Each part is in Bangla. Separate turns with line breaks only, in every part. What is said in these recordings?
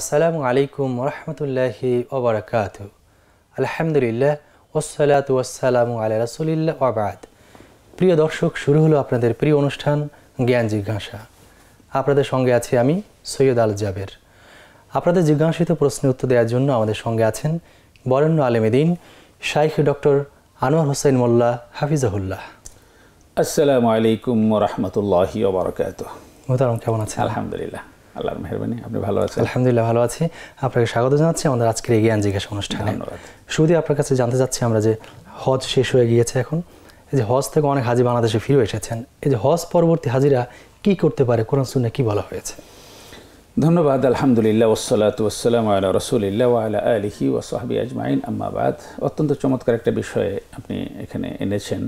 আসসালামু আলাইকুম রহমতুল্লাহি ওবরাকাত আলহামদুলিল্লাহ ওসালাত ওয়াসালামু আল্লাহ রাসুলিল্লা ওবাদ প্রিয় দর্শক শুরু হলো আপনাদের প্রিয় অনুষ্ঠান জ্ঞান জিজ্ঞাসা আপনাদের সঙ্গে আছি আমি সৈয়দ আল জাবের আপনাদের জিজ্ঞাসিত প্রশ্নের উত্তর দেওয়ার জন্য আমাদের সঙ্গে আছেন বরেণ্য আলেমেদিন শাইখ ডক্টর আনোয়ার হোসেন মোল্লা হাফিজাহুল্লাহ
আসসালামু আলাইকুম রহমতুল্লাহি ওবরাকাত
মোহতারাম কেমন আছেন
আলহামদুলিল্লাহ আল্লাহর মেহরবানি
আপনি ভালো আছেন আলহামদুলিল্লাহ ভালো আছি আপনাকে স্বাগত জানাচ্ছি আমাদের আজকের জ্ঞান জিজ্ঞাসা অনুষ্ঠানে শুধু আপনার কাছে জানতে চাচ্ছি আমরা যে হজ শেষ হয়ে গিয়েছে এখন এই যে হজ থেকে অনেক হাজি বাংলাদেশে ফিরে এসেছেন এই যে হজ পরবর্তী হাজিরা কি করতে পারে কোরআন শুনে কি বলা হয়েছে
ধন্যবাদ আলহামদুলিল্লাহ ওসলাত ওসালাম আল্লাহ রসুলিল্লা আল্লাহ আলহি সাহাবি আজমাইন আম্মাবাদ অত্যন্ত চমৎকার একটা বিষয়ে আপনি এখানে এনেছেন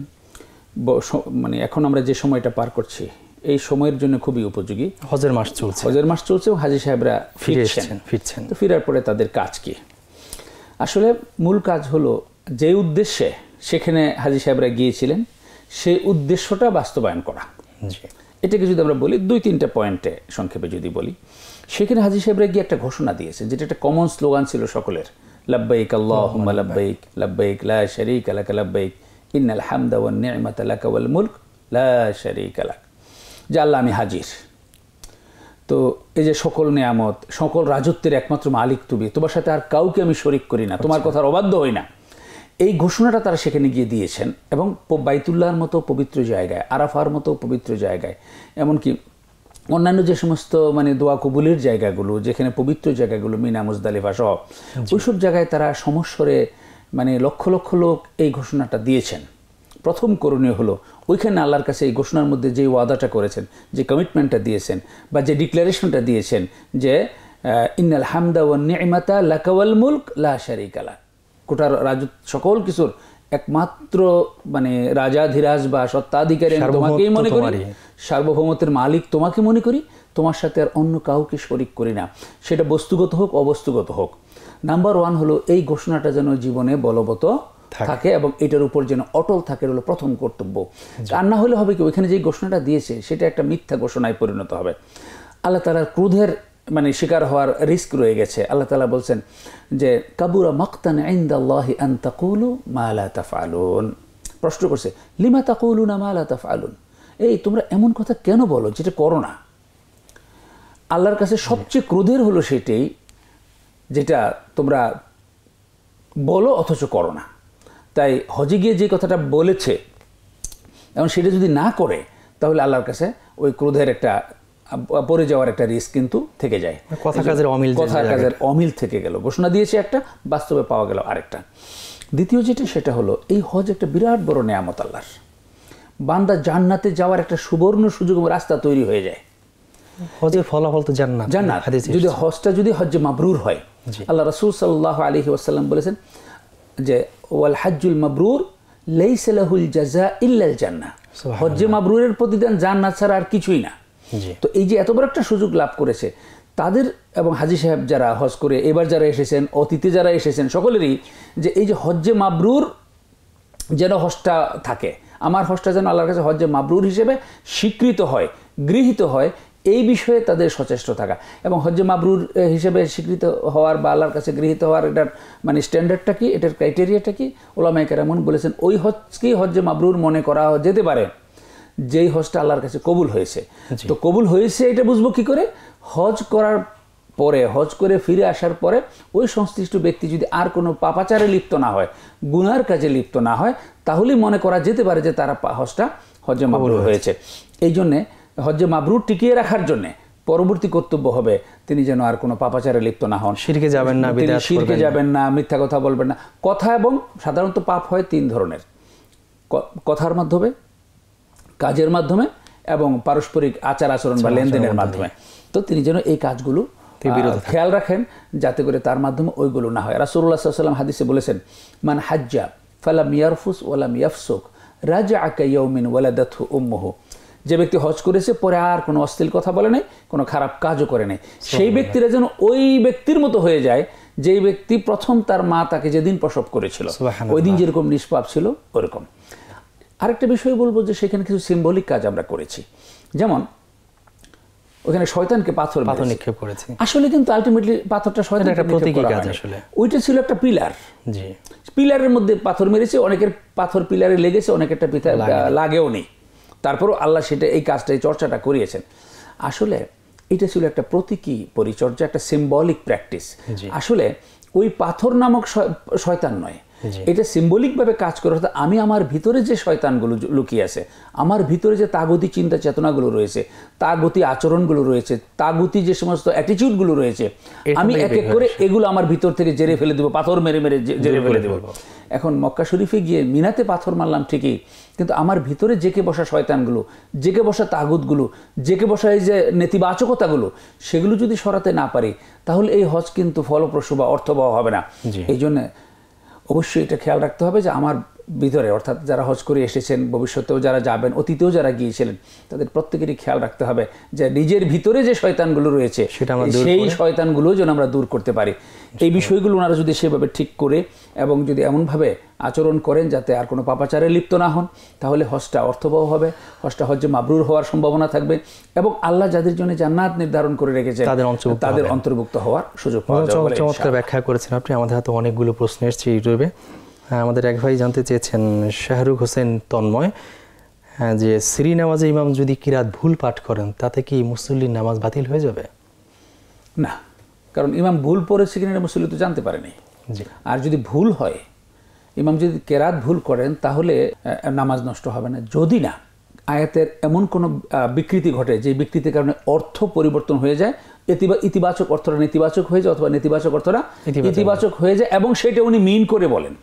মানে এখন আমরা যে সময়টা পার করছি এই সময়ের জন্য খুবই উপযোগী হজের মাস চলছে হজের মাস চলছে এবং হাজি সাহেবরা ফিরছেন ফিরছেন তো ফেরার পরে তাদের কাজ কি আসলে মূল কাজ হলো যে উদ্দেশ্যে সেখানে হাজি সাহেবরা গিয়েছিলেন সেই উদ্দেশ্যটা বাস্তবায়ন করা এটাকে যদি আমরা বলি দুই তিনটা পয়েন্টে সংক্ষেপে যদি বলি সেখানে হাজি সাহেবরা গিয়ে একটা ঘোষণা দিয়েছে যেটা একটা কমন স্লোগান ছিল সকলের লাব্বাইক আল্লাহ লাব্বাইক লাব্বাইক লা শরিক আলাক লাব্বাইক ইন্নাল হামদা ওয়ান নি'মাতা লাকা ওয়াল মুলক লা শরিক আলাক যে আল্লাহ আমি হাজির তো এই যে সকল নেয়ামত সকল রাজত্বের একমাত্র মালিক তুমি তোমার সাথে আর কাউকে আমি শরিক করি না তোমার আচ্ছা। কথার অবাধ্য হই না এই ঘোষণাটা তারা সেখানে গিয়ে দিয়েছেন এবং বাইতুল্লাহর মতো পবিত্র জায়গায় আরাফার মতো পবিত্র জায়গায় এমনকি অন্যান্য যে সমস্ত মানে দোয়া কবুলের জায়গাগুলো যেখানে পবিত্র জায়গাগুলো মিনা মুজদালিফা সহ আচ্ছা। ওইসব জায়গায় তারা সমস্বরে মানে লক্ষ লক্ষ লোক এই ঘোষণাটা দিয়েছেন প্রথম করণীয় হলো ওইখানে আল্লাহর কাছে এই ঘোষণার মধ্যে যে ওয়াদাটা করেছেন যে কমিটমেন্টটা দিয়েছেন বা যে ডিক্লারেশনটা দিয়েছেন যে ইন্নাল হামদা ও নিয়মাতা লাকাওয়াল মুলক লা শারিক আলা কোটার রাজ সকল কিছুর একমাত্র মানে রাজাধিরাজ বা সত্তাধিকারী তোমাকেই মনে করি সার্বভৌমত্বের মালিক তোমাকে মনে করি তোমার সাথে আর অন্য কাউকে শরিক করি না সেটা বস্তুগত হোক অবস্তুগত হোক নাম্বার ওয়ান হলো এই ঘোষণাটা যেন জীবনে বলবত থাকে এবং এটার উপর যেন অটল থাকে হলো প্রথম কর্তব্য আর না হলে হবে কি ওইখানে যে ঘোষণাটা দিয়েছে সেটা একটা মিথ্যা ঘোষণায় পরিণত হবে আল্লাহ তালার ক্রোধের মানে শিকার হওয়ার রিস্ক রয়ে গেছে আল্লাহ তালা বলছেন যে কাবুরা মক্তান আইন্দাল্লাহি আন্তাকুলু মালা তাফালুন প্রশ্ন করছে লিমা মা মালা তাফালুন এই তোমরা এমন কথা কেন বলো যেটা করো না আল্লাহর কাছে সবচেয়ে ক্রোধের হলো সেটি যেটা তোমরা বলো অথচ করো না তাই হজে গিয়ে যে কথাটা বলেছে এবং সেটা যদি না করে তাহলে আল্লাহর কাছে ওই ক্রোধের একটা পরে যাওয়ার একটা রিস্ক কিন্তু থেকে যায় মানে কথা কাজের অমিল কথা কাজের অমিল থেকে গেল ঘোষণা দিয়েছে একটা বাস্তবে পাওয়া গেল আরেকটা দ্বিতীয় যেটা সেটা হলো এই হজ একটা বিরাট বড় নিয়ামত আল্লাহর বান্দা জান্নাতে যাওয়ার একটা সুবর্ণ সুযোগ রাস্তা তৈরি হয়ে যায় হজের ফলাফল তো জান্নাত জান্নাত মানে যদি হজটা যদি হজ মাবরুর হয় আল্লাহ রসুল সাল্লাহ আলহি ওয়াসাল্লাম বলেছেন যে ওয়াল হাজ্জুল মাবরুর লেইসালাহুল জাজা ইল্লাল জান্না হজ্জে মাবরুরের প্রতিদান জান্নাত ছাড়া আর কিছুই না তো এই যে এত বড় একটা সুযোগ লাভ করেছে তাদের এবং হাজি সাহেব যারা হজ করে এবার যারা এসেছেন অতীতে যারা এসেছেন সকলেরই যে এই যে হজ্জে মাবরুর যেন হজটা থাকে আমার হজটা যেন আল্লাহর কাছে হজ্জে মাবরুর হিসেবে স্বীকৃত হয় গৃহীত হয় এই বিষয়ে তাদের সচেষ্ট থাকা এবং হজ্জে মাবরুর হিসেবে স্বীকৃত হওয়ার বা আল্লাহর কাছে গৃহীত হওয়ার এটার মানে স্ট্যান্ডার্ডটা কি এটার ক্রাইটেরিয়াটা কি ওলামাই কেরামন বলেছেন ওই হজকেই হজ্জে মাবরুর মনে করা যেতে পারে যেই হজটা আল্লাহর কাছে কবুল হয়েছে তো কবুল হয়েছে এটা বুঝবো কি করে হজ করার পরে হজ করে ফিরে আসার পরে ওই সংশ্লিষ্ট ব্যক্তি যদি আর কোনো পাপাচারে লিপ্ত না হয় গুনার কাজে লিপ্ত না হয় তাহলেই মনে করা যেতে পারে যে তারা হজটা হজ্জে মাবরুর হয়েছে এই জন্যে হজ্জে মাবরুর টিকিয়ে রাখার জন্য পরবর্তী কর্তব্য হবে তিনি যেন আর কোনো পাপাচারে লিপ্ত না হন সিরকে যাবেন না তিনি শিরকে যাবেন না মিথ্যা কথা বলবেন না কথা এবং সাধারণত পাপ হয় তিন ধরনের কথার মাধ্যমে কাজের মাধ্যমে এবং পারস্পরিক আচার আচরণ বা লেনদেনের মাধ্যমে তো তিনি যেন এই কাজগুলো খেয়াল রাখেন যাতে করে তার মাধ্যমে ওইগুলো না হয় রাসুল্লাহ সাল্লাম হাদিসে বলেছেন মান হাজ্জা ফালাম ইয়ারফুস ওয়ালাম ইয়াফসুক রাজা আকা ইয়ৌমিন ওয়ালাদাথু উম্মহু যে ব্যক্তি হজ করেছে পরে আর কোনো অশ্লীল কথা বলে নাই কোনো খারাপ কাজও করে নাই সেই ব্যক্তিরা যেন ওই ব্যক্তির মতো হয়ে যায় যেই ব্যক্তি প্রথম তার মা তাকে যেদিন প্রসব করেছিল ওই দিন যেরকম নিষ্পাপ ছিল ওরকম আরেকটা বিষয় বলবো যে সেখানে কিছু সিম্বলিক কাজ আমরা করেছি যেমন ওখানে শয়তানকে পাথর পাথর নিক্ষেপ করেছে আসলে কিন্তু আলটিমেটলি পাথরটা শয়তান একটা প্রতীকী কাজ আসলে ওইটা ছিল একটা পিলার জি পিলারের মধ্যে পাথর মেরেছে অনেকের পাথর পিলারে লেগেছে অনেকেরটা পিতা লাগেও নেই তারপরও আল্লাহ সেটা এই কাজটা এই চর্চাটা করিয়েছেন আসলে এটা ছিল একটা প্রতীকী পরিচর্যা একটা সিম্বলিক প্র্যাকটিস আসলে ওই পাথর নামক শয়তান নয় এটা সিম্বলিকভাবে কাজ করে অর্থাৎ আমি আমার ভিতরে যে শয়তানগুলো লুকিয়ে আছে আমার ভিতরে যে তাগতি চিন্তা চেতনাগুলো রয়েছে তাগতি আচরণগুলো রয়েছে তাগতি যে সমস্ত অ্যাটিচিউডগুলো রয়েছে আমি এক এক করে এগুলো আমার ভিতর থেকে জেরে ফেলে দেবো পাথর মেরে মেরে জেরে ফেলে দেবো এখন মক্কা শরীফে গিয়ে মিনাতে পাথর মারলাম ঠিকই কিন্তু আমার ভিতরে জেকে বসা শয়তানগুলো জেকে বসা তাগুদগুলো জেকে বসা এই যে নেতিবাচকতাগুলো সেগুলো যদি সরাতে না পারি তাহলে এই হজ কিন্তু ফলপ্রসূ বা অর্থবহ হবে না এই জন্যে অবশ্যই এটা খেয়াল রাখতে হবে যে আমার ভিতরে অর্থাৎ যারা হজ করে এসেছেন ভবিষ্যতেও যারা যাবেন অতীতেও যারা গিয়েছিলেন তাদের প্রত্যেকেরই খেয়াল রাখতে হবে যে নিজের ভিতরে যে শয়তানগুলো রয়েছে সেই শয়তানগুলো যেন আমরা দূর করতে পারি এই বিষয়গুলো ওনারা যদি সেভাবে ঠিক করে এবং যদি এমনভাবে আচরণ করেন যাতে আর কোনো পাপাচারে লিপ্ত না হন তাহলে হজটা অর্থবহ হবে হজটা হজ্জে মাবরুর হওয়ার সম্ভাবনা থাকবে এবং আল্লাহ যাদের জন্য জান্নাত নির্ধারণ করে রেখেছে তাদের অন্তর্ভুক্ত তাদের অন্তর্ভুক্ত হওয়ার সুযোগ পাওয়া চমৎকার
ব্যাখ্যা করেছেন আপনি আমাদের হাতে অনেকগুলো প্রশ্ন এসেছে ইউটিউবে হ্যাঁ, আমাদের এক ভাই জানতে চেয়েছেন শাহরুখ হোসেন তন্ময় হ্যাঁ, যে সিরি নামাজে ইমাম যদি কিরাত ভুল পাঠ করেন তাতে কি মুসল্লির নামাজ বাতিল হয়ে যাবে
না কারণ ইমাম ভুল পড়েছে কিনা মুসল্লি তো জানতে পারেনি আর যদি ভুল হয় ইমাম যদি কেরাত ভুল করেন তাহলে নামাজ নষ্ট হবে না যদি না আয়াতের এমন কোনো বিকৃতি ঘটে যে বিকৃতির কারণে অর্থ পরিবর্তন হয়ে যায় ইতিবাচক অর্থটা নেতিবাচক হয়ে যায় অথবা নেতিবাচক অর্থটা ইতিবাচক হয়ে যায় এবং সেটা উনি মিন করে বলেন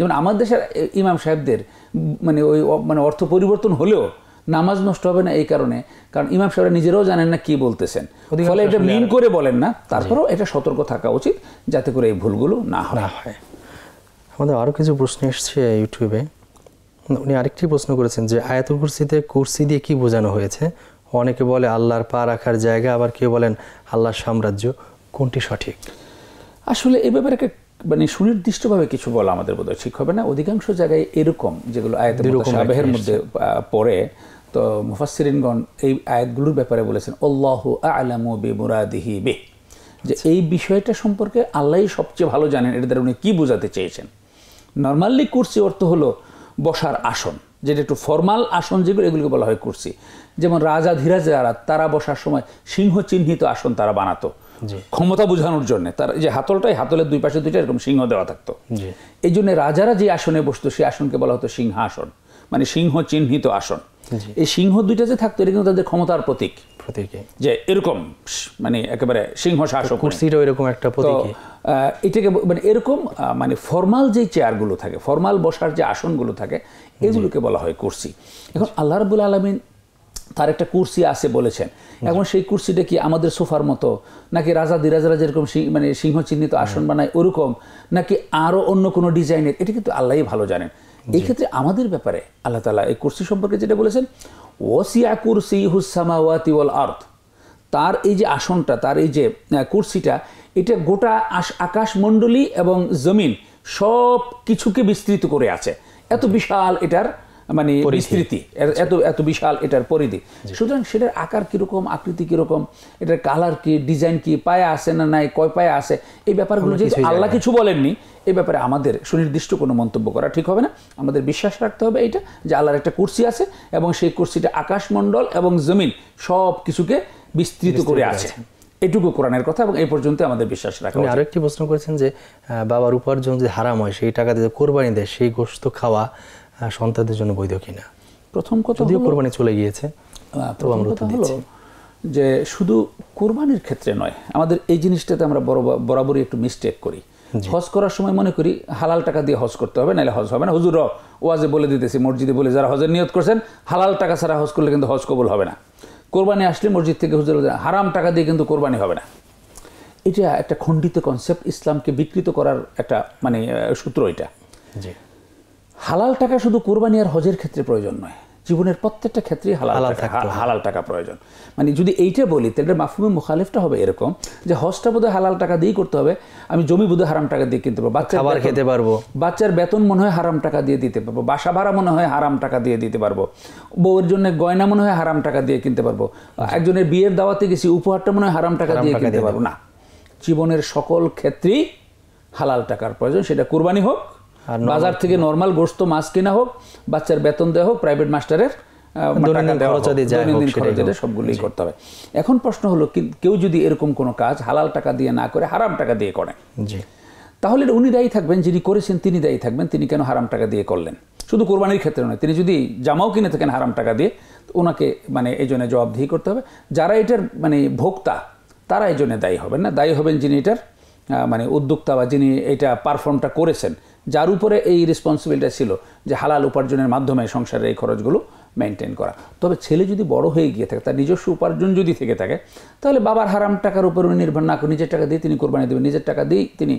যেমন আমাদের দেশের ইমাম সাহেবদের মানে ওই মানে অর্থ পরিবর্তন হলেও নামাজ নষ্ট হবে না এই কারণে কারণ ইমাম সাহেবরা নিজেরাও জানেন না কি বলতেছেন ফলে এটা মিন করে বলেন না তারপরেও এটা সতর্ক থাকা উচিত যাতে করে এই ভুলগুলো না হয় আমাদের
আরও কিছু প্রশ্ন এসছে ইউটিউবে উনি আরেকটি প্রশ্ন করেছেন যে আয়াতুল কুরসিতে কুরসি দিয়ে কি বোঝানো হয়েছে অনেকে বলে আল্লাহর পা রাখার জায়গা আবার কেউ বলেন আল্লাহর সাম্রাজ্য
কোনটি সঠিক আসলে এ ব্যাপারে একটা মানে সুনির্দিষ্টভাবে কিছু বলা আমাদের বোধহয় ঠিক হবে না অধিকাংশ জায়গায় এরকম যেগুলো আয়াত মধ্যে পড়ে তো মুফাসিরিনগণ এই আয়াতগুলোর ব্যাপারে বলেছেন অল্লাহ আলামু বে মুরাদিহি বে যে আচ্ছা। এই বিষয়টা সম্পর্কে আল্লাহ সবচেয়ে ভালো জানেন এটা দ্বারা উনি কী বোঝাতে চেয়েছেন নর্মালি কুর্সি অর্থ হলো বসার আসন যেটা একটু ফর্মাল আসন যেগুলো এগুলোকে বলা হয় কুর্সি যেমন রাজা ধীরাজ যারা তারা বসার সময় সিংহ চিহ্নিত আসন তারা বানাতো ক্ষমতা বোঝানোর জন্য তার যে হাতলটাই হাতলের দুই পাশে দুইটা এরকম সিংহ দেওয়া থাকতো এই জন্য রাজারা যে আসনে বসতো সেই আসনকে বলা হতো সিংহাসন মানে সিংহ চিহ্নিত আসন এই সিংহ দুইটা যে থাকতো এটা কিন্তু তাদের ক্ষমতার প্রতীক যে এরকম মানে একেবারে সিংহ শাসক মানে। কুর্সিটা এরকম একটা প্রতীক এটাকে মানে এরকম মানে ফর্মাল যে চেয়ারগুলো থাকে ফর্মাল বসার যে আসনগুলো থাকে এগুলোকে বলা হয় কুর্সি এখন আল্লাহ রাবুল আলমিন তার একটা কুর্সি আছে বলেছেন এখন সেই কুর্সিটা কি আমাদের সোফার মতো নাকি রাজা দিরাজরা যেরকম মানে সিংহ চিহ্নিত হ্যাঁ। আসন বানায় ওরকম নাকি আরও অন্য কোনো ডিজাইনের এটা কিন্তু আল্লাহ ভালো জানেন এই ক্ষেত্রে আমাদের ব্যাপারে আল্লাহ তালা এই কুর্সি সম্পর্কে যেটা বলেছেন ওসিয়া কুরসি ওয়াতি ওয়াল আর্থ তার এই যে আসনটা তার এই যে কুর্সিটা এটা গোটা মণ্ডলী এবং জমিন সব কিছুকে বিস্তৃত করে আছে এত আচ্ছা। বিশাল এটার মানে বিস্তৃতি আচ্ছা। এত এত বিশাল এটার পরিধি সুতরাং সেটার আকার কীরকম আকৃতি কীরকম এটার কালার কি ডিজাইন কি পায়ে আসে না নাই কয় পায়ে আসে এই ব্যাপারগুলো যেহেতু আল্লাহ কিছু বলেননি এই ব্যাপারে আমাদের সুনির্দিষ্ট কোনো মন্তব্য করা ঠিক হবে না আমাদের বিশ্বাস রাখতে হবে এটা যে আল্লাহর একটা কুর্সি আছে এবং সেই কুর্সিটা আকাশমণ্ডল এবং জমিন সব কিছুকে বিস্তৃত করে আছে এটুকু কোরআনের কথা এবং এই পর্যন্ত আমাদের বিশ্বাস রাখা আপনি
একটি প্রশ্ন করেছেন যে বাবার উপার্জন যে হারাম হয় সেই টাকা দিয়ে কোরবানি দেয় সেই গোস্ত খাওয়া সন্তানদের জন্য বৈধ কিনা
প্রথম কথা যদিও কোরবানি চলে গিয়েছে তো অনুরোধ হলো যে শুধু কোরবানির ক্ষেত্রে নয় আমাদের এই জিনিসটাতে আমরা বরাবরই একটু মিস্টেক করি হজ করার সময় মনে করি হালাল টাকা দিয়ে হজ করতে হবে নাহলে হজ হবে না হুজুর ওয়াজে বলে দিতেছি মসজিদে বলে যারা হজের নিয়ত করছেন হালাল টাকা ছাড়া হজ করলে কিন্তু হজ কবল হবে না কোরবানি আসলে মসজিদ থেকে হুজুর হারাম টাকা দিয়ে কিন্তু কোরবানি হবে না এটা একটা খণ্ডিত কনসেপ্ট ইসলামকে বিকৃত করার একটা মানে সূত্র এটা হালাল টাকা শুধু কোরবানি আর হজের ক্ষেত্রে প্রয়োজন নয় জীবনের প্রত্যেকটা ক্ষেত্রে হালাল হালাল টাকা প্রয়োজন মানে যদি এইটা বলি তাহলে মাফুমে মুখালিফটা হবে এরকম যে হজটা বোধহয় হালাল টাকা দিয়েই করতে হবে আমি জমি বোধহয় হারাম টাকা দিয়ে কিনতে পারবো বাচ্চা খেতে পারবো বাচ্চার বেতন মনে হয় হারাম টাকা দিয়ে দিতে পারবো বাসা ভাড়া মনে হয় হারাম টাকা দিয়ে দিতে পারবো বউয়ের জন্য গয়না মনে হয় হারাম টাকা দিয়ে কিনতে পারবো একজনের বিয়ের দাওয়াতে গেছি উপহারটা মনে হয় হারাম টাকা দিয়ে কিনতে পারবো না জীবনের সকল ক্ষেত্রেই হালাল টাকার প্রয়োজন সেটা কোরবানি হোক বাজার থেকে নর্মাল গোস্ত মাছ কেনা হোক বাচ্চার বেতন দেওয়া হোক প্রাইভেট মাস্টারের সবগুলোই করতে হবে এখন প্রশ্ন হলো কেউ যদি এরকম কোনো কাজ হালাল টাকা দিয়ে না করে হারাম টাকা দিয়ে করে তাহলে উনি দায়ী থাকবেন যিনি করেছেন তিনি দায়ী থাকবেন তিনি কেন হারাম টাকা দিয়ে করলেন শুধু কোরবানির ক্ষেত্রে নয় তিনি যদি জামাও কিনে থাকেন হারাম টাকা দিয়ে ওনাকে মানে এই জন্য জবাবদিহি করতে হবে যারা এটার মানে ভোক্তা তারা এই জন্য দায়ী হবেন না দায়ী হবেন যিনি এটার মানে উদ্যোক্তা বা যিনি এটা পারফর্মটা করেছেন যার উপরে এই রেসপন্সিবিলিটি ছিল যে হালাল উপার্জনের মাধ্যমে সংসারের এই খরচগুলো মেনটেন করা তবে ছেলে যদি বড় হয়ে গিয়ে থাকে তার নিজস্ব উপার্জন যদি থেকে থাকে তাহলে বাবার হারাম টাকার উপর উনি নির্ভর না করে নিজের টাকা দিয়ে তিনি কোরবানি দেবেন নিজের টাকা দিয়েই তিনি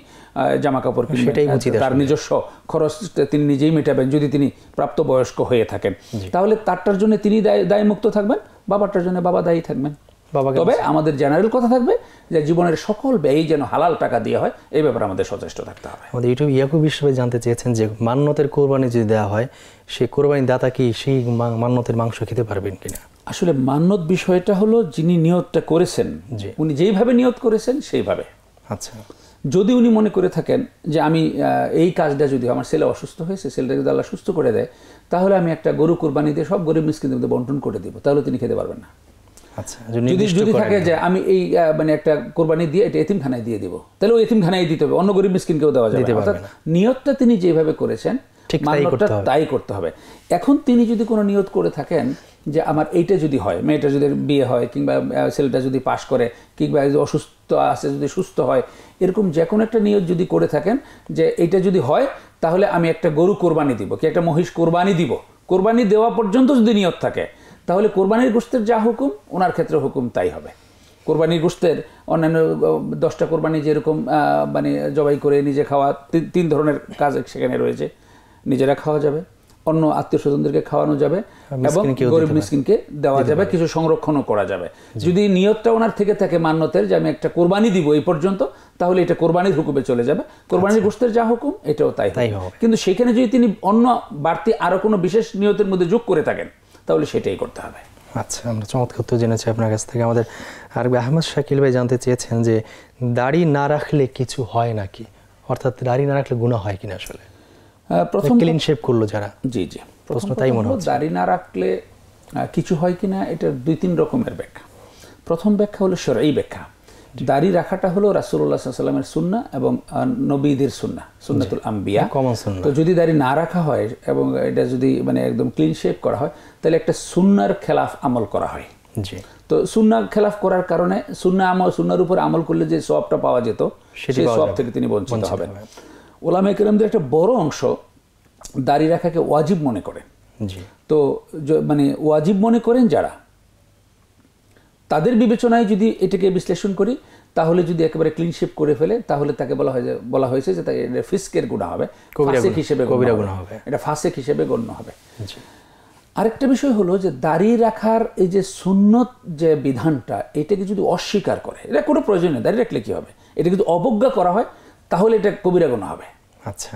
জামা কাপড় সেটাই তার নিজস্ব খরচ তিনি নিজেই মেটাবেন যদি তিনি প্রাপ্তবয়স্ক হয়ে থাকেন তাহলে তারটার জন্য তিনি দায় দায়মুক্ত থাকবেন বাবারটার জন্য বাবা দায়ী থাকবেন তবে আমাদের জেনারেল কথা থাকবে যে জীবনের সকল ব্যয় যেন হালাল টাকা দিয়ে হয় এই ব্যাপারে আমাদের সচেষ্ট থাকতে হবে
আমাদের ইউটিউব ইয়াকুব হিসেবে জানতে চেয়েছেন যে মান্যতের কোরবানি যদি দেওয়া হয় সেই কোরবানি দাতা কি সেই মান্যতের মাংস খেতে পারবেন
কিনা আসলে মান্যত বিষয়টা হলো যিনি নিয়তটা করেছেন যে উনি যেইভাবে নিয়ত করেছেন সেইভাবে আচ্ছা যদি উনি মনে করে থাকেন যে আমি এই কাজটা যদি আমার ছেলে অসুস্থ হয়েছে ছেলেটাকে যদি আল্লাহ সুস্থ করে দেয় তাহলে আমি একটা গরু কোরবানি দিয়ে সব গরিব মিসকিনদের মধ্যে বন্টন করে দিব তাহলে তিনি খেতে পারবেন না
আচ্ছা, যদি থাকে
যে আমি এই মানে একটা কোরবানি দিয়ে এটা এতিমখানায় দিয়ে দিব তাহলে এতিমখানায় দিতে হবে অন্য গরিব দেওয়া যাবে অর্থাৎ নিয়তটা তিনি যেভাবে করেছেন তাই করতে হবে এখন তিনি যদি কোনো নিয়ত করে থাকেন যে আমার এইটা যদি হয় মেয়েটা যদি বিয়ে হয় কিংবা ছেলেটা যদি পাশ করে কিংবা অসুস্থ আছে যদি সুস্থ হয় এরকম যে কোনো একটা নিয়ত যদি করে থাকেন যে এইটা যদি হয় তাহলে আমি একটা গরু কোরবানি দিব কি একটা মহিষ কোরবানি দিব কোরবানি দেওয়া পর্যন্ত যদি নিয়ত থাকে তাহলে কোরবানির গোস্তের যা হুকুম ওনার ক্ষেত্রে হুকুম তাই হবে কোরবানির গোস্তের অন্যান্য দশটা কোরবানি যেরকম মানে জবাই করে নিজে খাওয়া তিন ধরনের কাজ সেখানে রয়েছে নিজেরা খাওয়া যাবে অন্য আত্মীয় স্বজনদেরকে খাওয়ানো যাবে এবং গরিব মিসকিনকে দেওয়া যাবে কিছু সংরক্ষণও করা যাবে যদি নিয়তটা ওনার থেকে থাকে মান্যতের যে আমি একটা কোরবানি দিব এই পর্যন্ত তাহলে এটা কোরবানির হুকুমে চলে যাবে কোরবানির আচ্ছা। গোস্তের যা হুকুম এটাও তাই কিন্তু সেখানে যদি তিনি অন্য বাড়তি আরো কোনো বিশেষ নিয়তের মধ্যে যোগ করে থাকেন তাহলে সেটাই করতে হবে
আচ্ছা আমরা চমৎকার তো জেনেছি আপনার কাছ থেকে আমাদের আর আহমদ শাকিল ভাই জানতে চেয়েছেন যে দাড়ি না রাখলে কিছু হয় নাকি অর্থাৎ দাড়ি না রাখলে গুণা হয় কিনা আসলে
প্রথম ক্লিন শেপ করলো যারা জি জি প্রশ্ন তাই মনে হচ্ছে দাড়ি না রাখলে কিছু হয় কিনা এটার দুই তিন রকমের ব্যাখ্যা প্রথম ব্যাখ্যা হলো সরাই ব্যাখ্যা দাড়ি রাখাটা হলো রাসুল্লাহ সাল্লামের সুন্না এবং নবীদের সুন্না সুন্নাতুল আম্বিয়া তো যদি দাড়ি না রাখা হয় এবং এটা যদি মানে একদম ক্লিন শেপ করা হয় তাহলে একটা সুন্নার খেলাফ আমল করা হয় তো সুন্না খেলাফ করার কারণে সুন্না আমল সুন্নার উপর আমল করলে যে সবটা পাওয়া যেত সেই সব থেকে তিনি বঞ্চিত হবেন ওলামে কেরামদের একটা বড় অংশ দাড়ি রাখাকে ওয়াজিব মনে করেন তো মানে ওয়াজিব মনে করেন যারা তাদের বিবেচনায় যদি এটাকে বিশ্লেষণ করি তাহলে যদি একেবারে ক্লিন করে ফেলে তাহলে তাকে বলা হয় বলা হয়েছে যে তাকে ফিস্কের গুণা হবে ফাঁসেক হিসেবে হবে এটা ফাঁসেক হিসেবে গণ্য হবে আরেকটা বিষয় হলো যে দাঁড়িয়ে রাখার এই যে সুন্নত যে বিধানটা এটাকে যদি অস্বীকার করে এটা কোনো প্রয়োজন নেই দাঁড়িয়ে রাখলে কি হবে এটা যদি অবজ্ঞা করা হয় তাহলে এটা কবিরা গুণা হবে আচ্ছা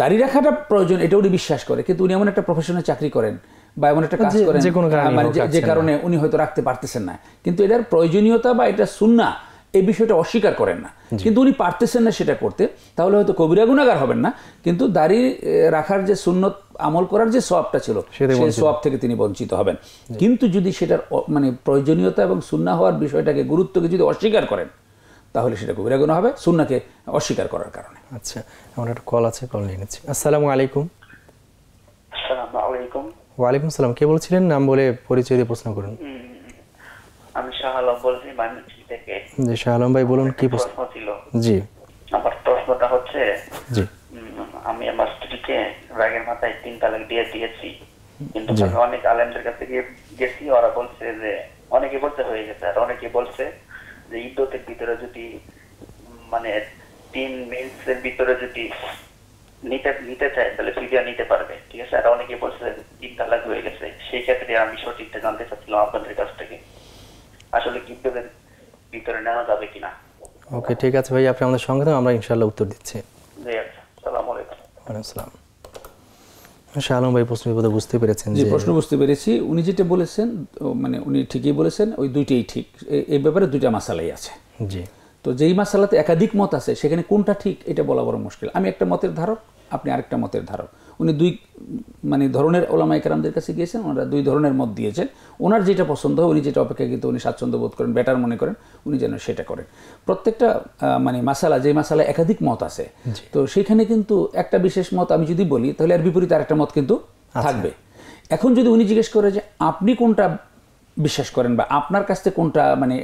দাঁড়িয়ে রাখাটা প্রয়োজন এটা উনি বিশ্বাস করে কিন্তু উনি এমন একটা প্রফেশনে চাকরি করেন বা এমন একটা কাজ করেন মানে যে আচ্ছা। কারণে উনি হয়তো রাখতে পারতেছেন না কিন্তু এটার প্রয়োজনীয়তা বা এটা সুন্না এই বিষয়টা অস্বীকার করেন না কিন্তু উনি পারতেছেন না সেটা করতে তাহলে হয়তো কবিরা গুণাগার হবেন না কিন্তু দাড়ি রাখার যে সুন্নত আমল করার যে সবটা ছিল সেই সব থেকে তিনি বঞ্চিত হবেন কিন্তু যদি সেটার মানে প্রয়োজনীয়তা এবং সুন্না হওয়ার বিষয়টাকে গুরুত্বকে যদি অস্বীকার করেন তাহলে সেটা কবিরা গুণা হবে সুন্নাকে অস্বীকার করার কারণে
আচ্ছা আমার একটা কল আছে কল নিয়ে নিচ্ছি আসসালামু আলাইকুম
আসসালামু আলাইকুম
ওয়ালাইকুম সালাম কে বলছিলেন নাম বলে পরিচয় দিয়ে প্রশ্ন করুন
আমি শাহ আলম বলছি ময়মনসিংহ থেকে জি শাহ আলম ভাই বলুন কি প্রশ্ন ছিল জি আমার প্রশ্নটা হচ্ছে জি আমি আমার স্ত্রীকে রাগের মাথায় তিন তালাক দিয়ে দিয়েছি কিন্তু অনেক আলেমদের কাছে গিয়ে গেছি ওরা বলছে যে অনেকে বলতে হয়ে গেছে আর অনেকে বলছে যে ইদ্যতের ভিতরে যদি মানে তিন মিনিটের ভিতরে যদি নিতে নিতে চায় তাহলে সুবিধা নিতে পারবে ঠিক আছে আর অনেকে বলছে তিন তালাক হয়ে গেছে সেই ক্ষেত্রে আমি সঠিকটা জানতে চাচ্ছিলাম আপনাদের কাছ থেকে আসলে কিভাবে ভিতরে নেওয়া যাবে কিনা
ওকে ঠিক আছে ভাই আপনি আমাদের সঙ্গে আমরা ইনশাল্লাহ উত্তর দিচ্ছি জি আচ্ছা। আলাইকুম ভাই প্রশ্ন বুঝতে পেরেছেন যে প্রশ্ন
বুঝতে পেরেছি উনি যেটা বলেছেন মানে উনি ঠিকই বলেছেন ওই দুইটাই ঠিক এই ব্যাপারে দুইটা মাসালাই আছে জি তো যেই মাসালাতে একাধিক মত আছে সেখানে কোনটা ঠিক এটা বলা বড় মুশকিল আমি একটা মতের ধারক আপনি আরেকটা মতের ধারক উনি দুই মানে ধরনের ওলামা একরামদের কাছে গিয়েছেন ওনারা দুই ধরনের মত দিয়েছেন ওনার যেটা পছন্দ হয় উনি যেটা অপেক্ষা কিন্তু উনি স্বাচ্ছন্দ্য বোধ করেন বেটার মনে করেন উনি যেন সেটা করেন প্রত্যেকটা মানে মাসালা যে মাসালা একাধিক মত আছে তো সেখানে কিন্তু একটা বিশেষ মত আমি যদি বলি তাহলে আর বিপরীত আরেকটা মত কিন্তু আচ্ছা। থাকবে এখন যদি উনি জিজ্ঞেস করে যে আপনি কোনটা বিশ্বাস করেন বা আপনার কাছ থেকে কোনটা মানে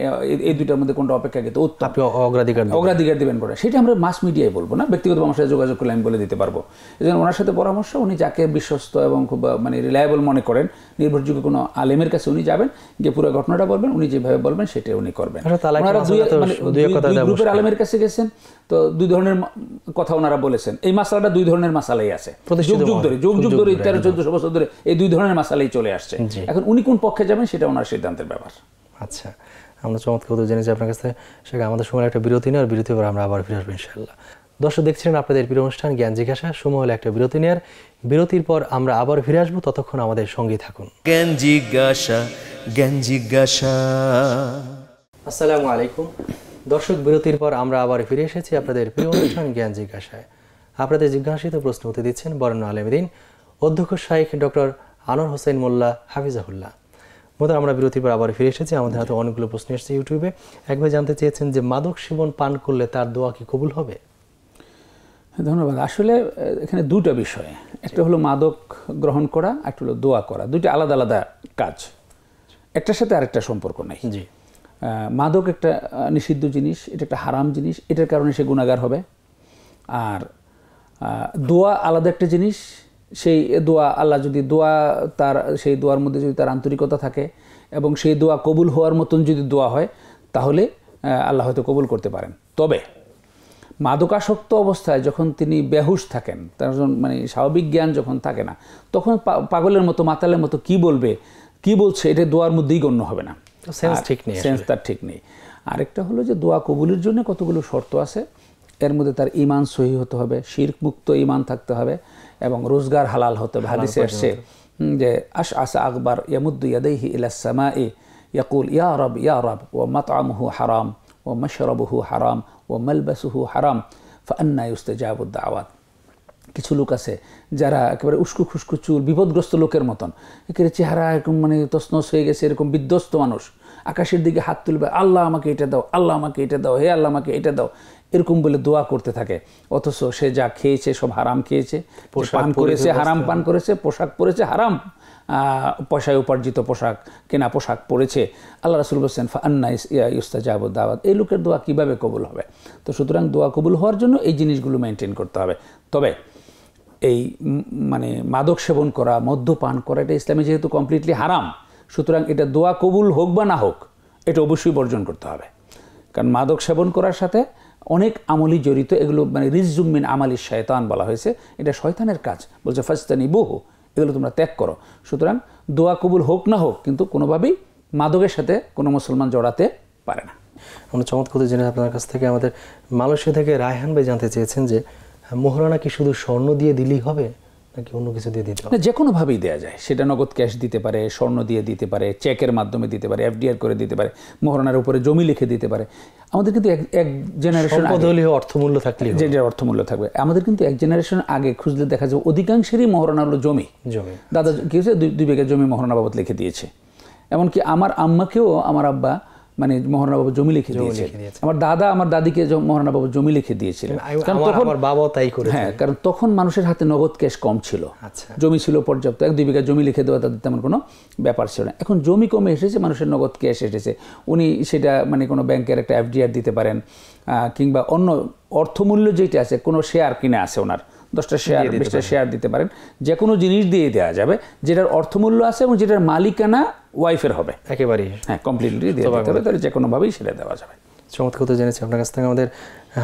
এই দুইটার মধ্যে কোনটা অপেক্ষা কিন্তু আপনি অগ্রাধিকার অগ্রাধিকার দেবেন কোনটা সেটা আমরা মাস মিডিয়ায় বলবো না ব্যক্তিগত আমার সাথে যোগাযোগ করলে আমি বলে দিতে পারবো এই জন্য ওনার সাথে পরামর্শ উনি যাকে বিশ্বস্ত এবং খুব মানে রিলায়েবল মনে করেন নির্ভরযোগ্য কোনো আলেমের কাছে উনি যাবেন গিয়ে পুরো ঘটনাটা বলবেন উনি যেভাবে বলবেন সেটা উনি করবেন আচ্ছা, মানে, গ্রুপের আলেমের কাছে গেছেন তো দুই ধরনের কথা ওনারা বলেছেন এই মাসালাটা দুই ধরনের মশালাই আছে যুগ যুগ ধরে যুগ যুগ ধরে তেরো চোদ্দশো বছর ধরে এই দুই ধরনের মশালাই চলে আসছে এখন উনি কোন পক্ষে যাবেন সেটা ওনার সিদ্ধান্তের ব্যাপার
আচ্ছা আমরা চমৎকার কথা জেনেছি আপনার কাছে সেটা আমাদের সময় একটা বিরতি নেওয়ার বিরতি পর আমরা আবার ফিরে আসবো ইনশাল্লাহ দর্শক দেখছিলেন আপনাদের প্রিয় অনুষ্ঠান জ্ঞান জিজ্ঞাসা সময় হলো একটা বিরতি নেওয়ার বিরতির পর আমরা আবার ফিরে আসবো ততক্ষণ আমাদের সঙ্গে থাকুন জ্ঞান জিজ্ঞাসা জ্ঞান জিজ্ঞাসা আসসালামু আলাইকুম দর্শক বিরতির পর আমরা আবার ফিরে এসেছি আপনাদের প্রিয় অনুষ্ঠান জ্ঞান জিজ্ঞাসায় আপনাদের জিজ্ঞাসিত প্রশ্ন হতে দিচ্ছেন বরণ আলমদিন অধ্যক্ষ শাইখ ডক্টর আনোয়ার হোসেন মোল্লা হাফিজাহুল্লাহ বোধহয় আমরা বিরতির পর আবার ফিরে এসেছি আমাদের হাতে অনেকগুলো প্রশ্ন এসেছে ইউটিউবে একবার জানতে চেয়েছেন যে মাদক সেবন
পান করলে তার দোয়া কি কবুল হবে হ্যাঁ, ধন্যবাদ আসলে এখানে দুটো বিষয় একটা হলো মাদক গ্রহণ করা একটা হলো দোয়া করা দুইটা আলাদা আলাদা কাজ একটার সাথে আরেকটা সম্পর্ক নাই জি মাদক একটা নিষিদ্ধ জিনিস এটা একটা হারাম জিনিস এটার কারণে সে গুণাগার হবে আর দোয়া আলাদা একটা জিনিস সেই দোয়া আল্লাহ যদি দোয়া তার সেই দোয়ার মধ্যে যদি তার আন্তরিকতা থাকে এবং সেই দোয়া কবুল হওয়ার মতন যদি দোয়া হয় তাহলে আল্লাহ হয়তো কবুল করতে পারেন তবে মাদকাসক্ত অবস্থায় যখন তিনি বেহুশ থাকেন তার মানে স্বাভাবিক জ্ঞান যখন থাকে না তখন পাগলের মতো মাতালের মতো কি বলবে কি বলছে এটা দোয়ার মধ্যেই গণ্য হবে না সেন্স ঠিক নেই সেন্স তার ঠিক নেই আরেকটা হলো যে দোয়া কবুলের জন্য কতগুলো শর্ত আছে এর মধ্যে তার ইমান সহি হতে হবে শির্ক মুক্ত ইমান থাকতে হবে এবং রোজগার হালাল হতে হাদিসে আসছে যে আশ আসা আকবর ইয়ামুদ্দু ইয়াদাইহি ইলা আসসামাই ইয়াকুল ইয়া রব ইয়া রব ওয়া মাত'আমুহু হারাম ওয়া মাশরাবুহু হারাম ওয়া মালবাসুহু হারাম ফান্না ইউস্তেজাবুদ দাওয়াত কিছু লোক আছে যারা একেবারে উস্কু খুস্কু চুল বিপদগ্রস্ত লোকের মতন একেবারে চেহারা একদম মানে তসনস হয়ে গেছে এরকম বিধ্বস্ত মানুষ আকাশের দিকে হাত তুলবে আল্লাহ আমাকে এটা দাও আল্লাহ আমাকে এটা দাও হে আল্লাহ আমাকে এটা দাও এরকম বলে দোয়া করতে থাকে অথচ সে যা খেয়েছে সব হারাম খেয়েছে পান করেছে হারাম পান করেছে পোশাক পরেছে হারাম পয়সায় উপার্জিত পোশাক কেনা পোশাক পরেছে আল্লাহ রাসুল বলছেন আন্না ইয়া ইস্তাজাব দাওয়াত এই লোকের দোয়া কীভাবে কবুল হবে তো সুতরাং দোয়া কবুল হওয়ার জন্য এই জিনিসগুলো মেনটেন করতে হবে তবে এই মানে মাদক সেবন করা মদ্যপান করা এটা ইসলামে যেহেতু কমপ্লিটলি হারাম সুতরাং এটা দোয়া কবুল হোক বা না হোক এটা অবশ্যই বর্জন করতে হবে কারণ মাদক সেবন করার সাথে অনেক আমলি জড়িত এগুলো মানে রিজুমিন আমালি শয়তান বলা হয়েছে এটা শয়তানের কাজ বলছে ফাস্তানি বহু এগুলো তোমরা ত্যাগ করো সুতরাং দোয়া কবুল হোক না হোক কিন্তু কোনোভাবেই মাদকের সাথে কোনো মুসলমান জড়াতে পারে না
আমরা চমৎকার জেনে আপনার কাছ থেকে আমাদের মালয়েশিয়া থেকে রায়হান ভাই জানতে চেয়েছেন যে মোহরানা কি শুধু স্বর্ণ দিয়ে দিলেই হবে নাকি অন্য কিছু দিয়ে দিতে না
যে কোনোভাবেই দেওয়া যায় সেটা নগদ ক্যাশ দিতে পারে স্বর্ণ দিয়ে দিতে পারে চেকের মাধ্যমে দিতে পারে এফডিআর করে দিতে পারে মহরণার উপরে জমি লিখে দিতে পারে আমাদের কিন্তু এক এক জেনারেশন হলেও অর্থমূল্য থাকলে যে যে অর্থমূল্য থাকবে আমাদের কিন্তু এক জেনারেশন আগে খুঁজলে দেখা যায় অধিকাংশেরই মহরণা হলো জমি জমি দাদা কি হয়েছে দুই বিঘা জমি মহরণা বাবদ লিখে দিয়েছে এমনকি আমার আম্মাকেও আমার আব্বা মানে মহারণাবাবু বাবু জমি লিখে দিয়েছেন আমার দাদা আমার দাদিকে মহারণাবাবু বাবু জমি লিখে দিয়েছিলেন মানে কারণ তখন বাবাও তাই করে হ্যাঁ কারণ তখন মানুষের হাতে নগদ ক্যাশ কম ছিল আচ্ছা। জমি ছিল পর্যাপ্ত এক দুই বিঘা জমি লিখে দেওয়া তাদের তেমন কোনো ব্যাপার ছিল না এখন জমি কমে এসেছে মানুষের নগদ ক্যাশ এসেছে উনি সেটা মানে কোনো ব্যাংকের একটা এফডিআর দিতে পারেন কিংবা অন্য অর্থমূল্য যেটা আছে কোনো শেয়ার কিনে আছে ওনার দশটা শেয়ার বিশটা শেয়ার দিতে পারেন যে কোনো জিনিস দিয়ে দেওয়া যাবে যেটার অর্থমূল্য আছে এবং যেটার মালিকানা ওয়াইফের হবে একেবারেই হ্যাঁ কমপ্লিটলি দিয়ে দিতে হবে তাহলে যে কোনোভাবেই সেটা দেওয়া যাবে
চমৎকার কথা জেনেছি আপনার কাছ থেকে আমাদের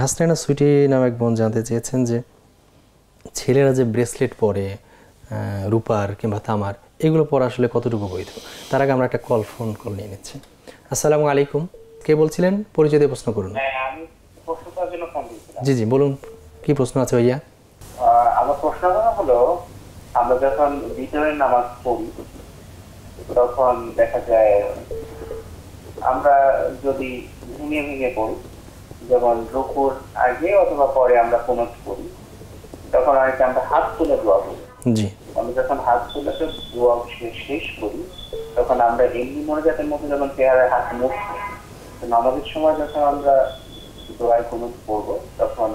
হাসনাইনা সুইটি নাম এক বোন জানতে চেয়েছেন যে ছেলেরা যে ব্রেসলেট পরে রূপার কিংবা তামার এগুলো পরা আসলে কতটুকু বৈধ তার আগে আমরা একটা কল ফোন কল নিয়ে নিচ্ছি আসসালামু আলাইকুম কে বলছিলেন পরিচয় দিয়ে প্রশ্ন করুন হ্যাঁ, জি জি বলুন কি প্রশ্ন আছে ভাইয়া আমার প্রশ্নটা হলো আমরা যখন বিতরের নামাজ পড়ি তখন দেখা যায় আমরা যদি ভেঙে ভেঙে পড়ি যেমন
রুকুর আগে অথবা পরে আমরা কোনট করি তখন আরেকটা আমরা হাত তুলে দোয়া করি আমরা যখন হাত তুলে দোয়া শেষ করি তখন আমরা এমনি মনে জাতের মধ্যে যখন চেহারায় হাত মুখ নামাজের সময় যখন আমরা দোয়ায় কোনট করবো তখন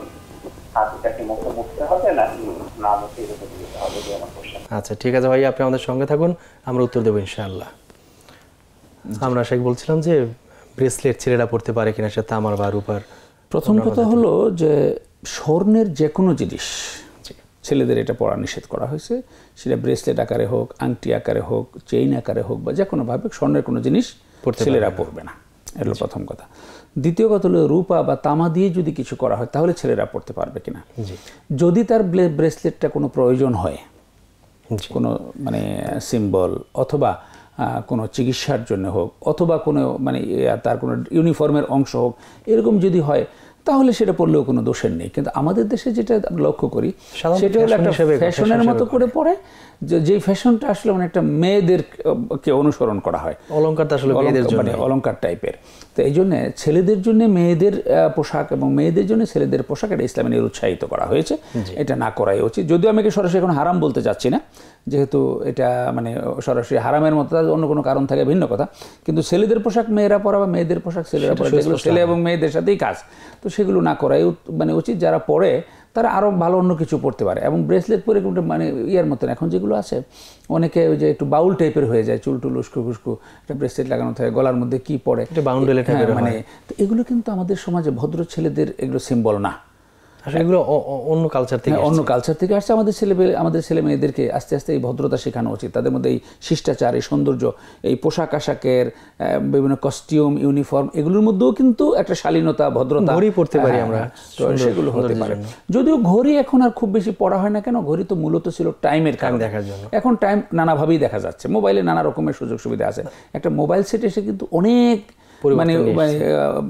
আচ্ছা ঠিক আছে ভাই আপনি আমাদের সঙ্গে থাকুন আমরা উত্তর দেবো আমরা শেখ বলছিলাম যে ব্রেসলেট ছেলেরা পড়তে পারে কিনা সে তামার বা রূপার প্রথম কথা হলো
যে স্বর্ণের যে কোনো জিনিস ছেলেদের এটা পড়া নিষেধ করা হয়েছে সেটা ব্রেসলেট আকারে হোক আংটি আকারে হোক চেইন আকারে হোক বা যে কোনোভাবে স্বর্ণের কোনো জিনিস ছেলেরা পড়বে না এগুলো প্রথম কথা দ্বিতীয় কথা হলো রূপা বা তামা দিয়ে যদি কিছু করা হয় তাহলে ছেলেরা পড়তে পারবে কিনা যদি তার ব্রেসলেটটা কোনো প্রয়োজন হয় কোনো মানে সিম্বল অথবা কোনো চিকিৎসার জন্য হোক অথবা কোনো মানে তার কোনো ইউনিফর্মের অংশ হোক এরকম যদি হয় তাহলে সেটা পড়লেও কোনো দোষের নেই কিন্তু আমাদের দেশে যেটা লক্ষ্য করি সেটা হলো একটা ফ্যাশনের মতো করে পড়ে যে ফ্যাশনটা আসলে মানে একটা মেয়েদেরকে অনুসরণ করা হয় অলঙ্কারটা আসলে মেয়েদের জন্য মানে অলঙ্কার টাইপের তো এই জন্য ছেলেদের জন্য মেয়েদের পোশাক এবং মেয়েদের জন্য ছেলেদের পোশাক এটা ইসলামে নিরুৎসাহিত করা হয়েছে এটা না করাই উচিত যদিও আমি সরাসরি এখন হারাম বলতে চাচ্ছি না যেহেতু এটা মানে সরাসরি হারামের মতো অন্য কোনো কারণ থাকে ভিন্ন কথা কিন্তু ছেলেদের পোশাক মেয়েরা পরা বা মেয়েদের পোশাক ছেলেরা পরা ছেলে এবং মেয়েদের সাথেই কাজ তো সেগুলো না করাই মানে উচিত যারা পরে তারা আরও ভালো অন্য কিছু পড়তে পারে এবং ব্রেসলেট পরে কিন্তু মানে ইয়ার মতন এখন যেগুলো আছে অনেকে ওই যে একটু বাউল টাইপের হয়ে যায় চুল টুল উস্কু ফুস্কু একটা ব্রেসলেট লাগানো থাকে গলার মধ্যে কী পড়ে হ্যাঁ, মানে এগুলো কিন্তু আমাদের সমাজে ভদ্র ছেলেদের এগুলো সিম্বল না আসলে এগুলো অন্য কালচার থেকে হ্যাঁ, অন্য কালচার থেকে আসছে আমাদের ছেলে আমাদের ছেলে মেয়েদেরকে আস্তে আস্তে এই ভদ্রতা শেখানো উচিত তাদের মধ্যে এই শিষ্টাচার এই সৌন্দর্য এই পোশাক আশাকের বিভিন্ন কস্টিউম ইউনিফর্ম এগুলোর মধ্যেও কিন্তু একটা শালীনতা ভদ্রতা ঘড়ি পড়তে পারি হ্যাঁ, আমরা হ্যাঁ, সেগুলো হতে পারে যদিও ঘড়ি এখন আর খুব বেশি পড়া হয় না কেন ঘড়ি তো মূলত ছিল টাইমের কারণ দেখার জন্য এখন টাইম নানাভাবেই দেখা যাচ্ছে মোবাইলে নানা রকমের সুযোগ সুবিধা আছে একটা মোবাইল সেট এসে কিন্তু অনেক মানে মানে,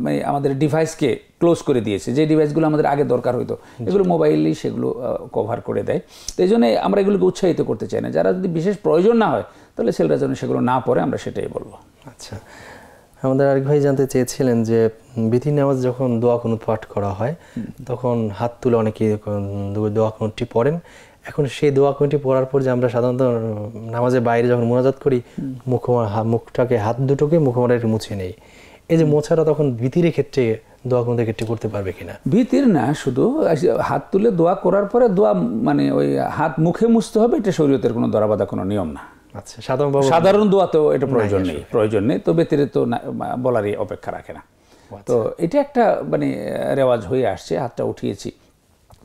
মানে আমাদের ডিভাইসকে ক্লোজ করে দিয়েছে যে ডিভাইসগুলো আমাদের আগে দরকার হইতো এগুলো মোবাইলই সেগুলো কভার করে দেয় তো এই জন্য আমরা এগুলোকে উৎসাহিত করতে চাই না যারা যদি বিশেষ প্রয়োজন না হয় তাহলে ছেলেরা যেন সেগুলো না পড়ে আমরা সেটাই বলবো আচ্ছা
আমাদের আরেক ভাই জানতে চেয়েছিলেন যে বিধি নামাজ যখন দোয়া কোনো পাঠ করা হয় তখন হাত তুলে অনেকে দোয়া কোনোটি পড়েন এখন সেই দোয়া কমিটি পড়ার পর যে আমরা সাধারণত নামাজের বাইরে যখন মোনাজাত করি মুখমার মুখটাকে হাত দুটোকে মুখমারা একটু মুছে নেই এই যে মোছাটা তখন ভীতির ক্ষেত্রে দোয়া কোনদের ক্ষেত্রে করতে পারবে
কিনা ভীতির না শুধু হাত তুলে দোয়া করার পরে দোয়া মানে ওই হাত মুখে মুছতে হবে এটা শরীয়তের কোনো দরাবাদা কোনো নিয়ম না আচ্ছা সাধারণ সাধারণ দোয়াতেও এটা প্রয়োজন নেই প্রয়োজন নেই তো তো বলারই অপেক্ষা রাখে না আচ্ছা। তো এটা একটা মানে রেওয়াজ হয়ে আসছে হাতটা উঠিয়েছি